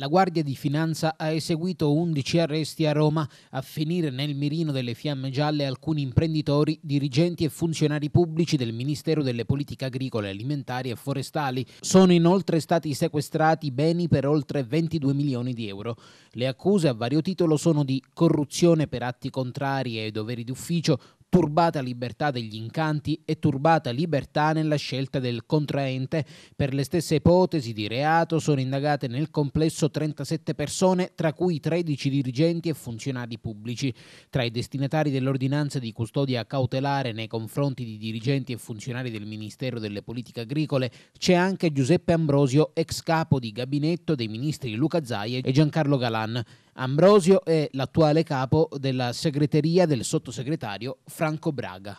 La Guardia di Finanza ha eseguito 11 arresti a Roma, a finire nel mirino delle fiamme gialle alcuni imprenditori, dirigenti e funzionari pubblici del Ministero delle Politiche Agricole, Alimentari e Forestali. Sono inoltre stati sequestrati beni per oltre 22 milioni di euro. Le accuse a vario titolo sono di corruzione per atti contrari ai doveri d'ufficio, turbata libertà degli incanti e turbata libertà nella scelta del contraente. Per le stesse ipotesi di reato sono indagate nel complesso 37 persone, tra cui 13 dirigenti e funzionari pubblici. Tra i destinatari dell'ordinanza di custodia cautelare nei confronti di dirigenti e funzionari del Ministero delle Politiche Agricole c'è anche Giuseppe Ambrosio, ex capo di gabinetto dei ministri Luca Zaie e Giancarlo Galan. Ambrosio è l'attuale capo della segreteria del sottosegretario Franco Braga.